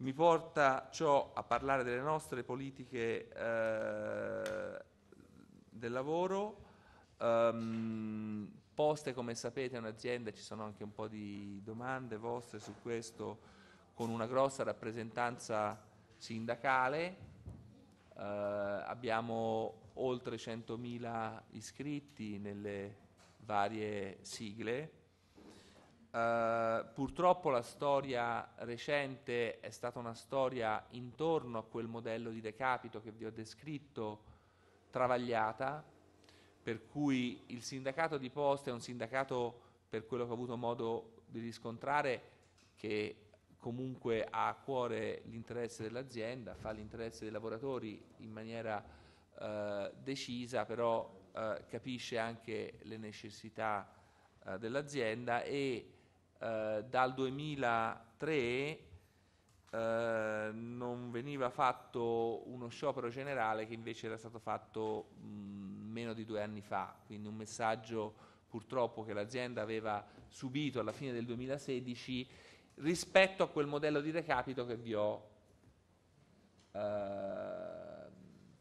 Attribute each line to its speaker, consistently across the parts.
Speaker 1: Mi porta ciò a parlare delle nostre politiche eh, del lavoro. Um, poste, come sapete, è un'azienda, ci sono anche un po' di domande vostre su questo, con una grossa rappresentanza sindacale. Eh, abbiamo oltre 100.000 iscritti nelle varie sigle eh, purtroppo la storia recente è stata una storia intorno a quel modello di decapito che vi ho descritto, travagliata, per cui il sindacato di posta è un sindacato, per quello che ho avuto modo di riscontrare, che comunque ha a cuore l'interesse dell'azienda, fa l'interesse dei lavoratori in maniera uh, decisa, però uh, capisce anche le necessità dell'azienda e eh, dal 2003 Uh, eh, non veniva fatto uno sciopero generale che invece era stato fatto mh, mm, meno di due anni fa, quindi un messaggio purtroppo che l'azienda aveva subito alla fine del 2016 rispetto a quel modello di recapito che vi ho uh,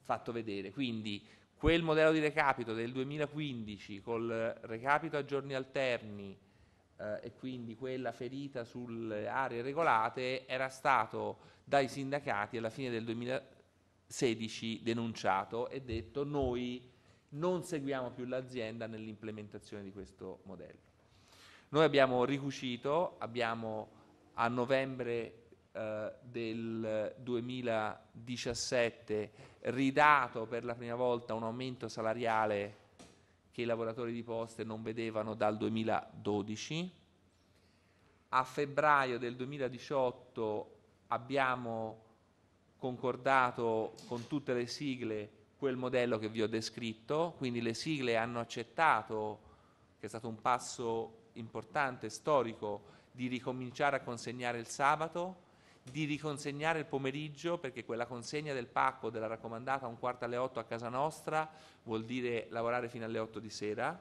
Speaker 1: fatto vedere. Quindi quel modello di recapito del 2015 col recapito a giorni alterni eh, e quindi quella ferita sulle aree regolate era stato dai sindacati alla fine del 2016 denunciato e detto noi non seguiamo più l'azienda nell'implementazione di questo modello. Noi abbiamo ricucito, abbiamo a novembre eh, del 2017 ridato per la prima volta un aumento salariale che i lavoratori di poste non vedevano dal 2012. A febbraio del 2018 abbiamo concordato con tutte le sigle quel modello che vi ho descritto, quindi le sigle hanno accettato, che è stato un passo importante, storico, di ricominciare a consegnare il sabato, di riconsegnare il pomeriggio perché quella consegna del pacco della raccomandata un quarto alle 8 a casa nostra vuol dire lavorare fino alle 8 di sera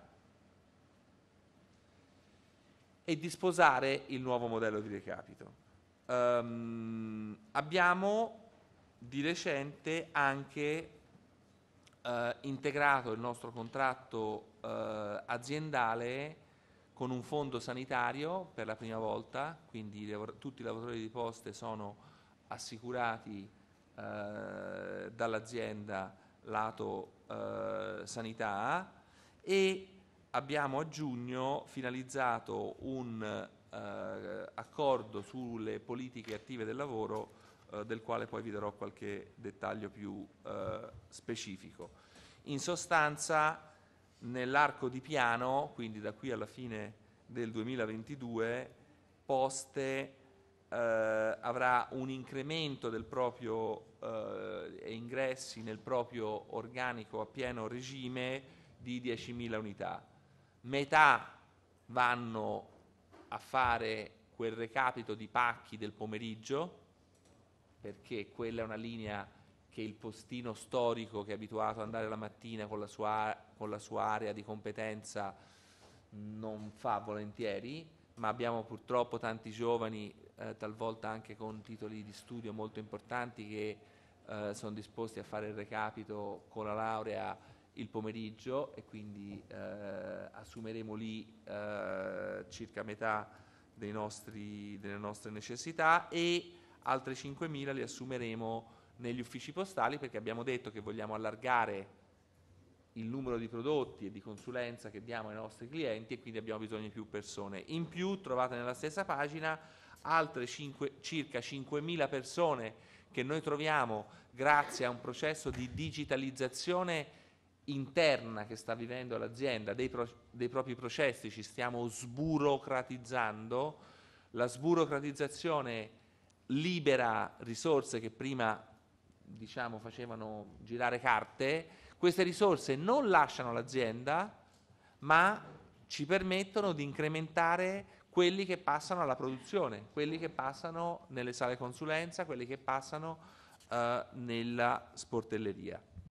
Speaker 1: e di sposare il nuovo modello di recapito. Um, abbiamo di recente anche eh, integrato il nostro contratto eh, aziendale con un fondo sanitario per la prima volta, quindi tutti i lavoratori di poste sono assicurati eh, dall'azienda lato eh, sanità e abbiamo a giugno finalizzato un eh, accordo sulle politiche attive del lavoro eh, del quale poi vi darò qualche dettaglio più eh, specifico. In sostanza nell'arco di piano, quindi da qui alla fine del 2022, Poste eh, avrà un incremento del proprio eh, ingressi nel proprio organico a pieno regime di 10.000 unità. Metà vanno a fare quel recapito di pacchi del pomeriggio, perché quella è una linea che il postino storico che è abituato ad andare la mattina con la sua, con la sua area di competenza non fa volentieri, ma abbiamo purtroppo tanti giovani, eh, talvolta anche con titoli di studio molto importanti, che eh, sono disposti a fare il recapito con la laurea il pomeriggio e quindi eh, assumeremo lì eh, circa metà nostri, delle nostre necessità e altre 5.000 li assumeremo negli uffici postali perché abbiamo detto che vogliamo allargare il numero di prodotti e di consulenza che diamo ai nostri clienti e quindi abbiamo bisogno di più persone. In più trovate nella stessa pagina altre 5, circa 5.000 persone che noi troviamo grazie a un processo di digitalizzazione interna che sta vivendo l'azienda, dei, pro, dei propri processi, ci stiamo sburocratizzando, la sburocratizzazione libera risorse che prima diciamo, facevano girare carte, queste risorse non lasciano l'azienda, ma ci permettono di incrementare quelli che passano alla produzione, quelli che passano nelle sale consulenza, quelli che passano eh, nella sportelleria.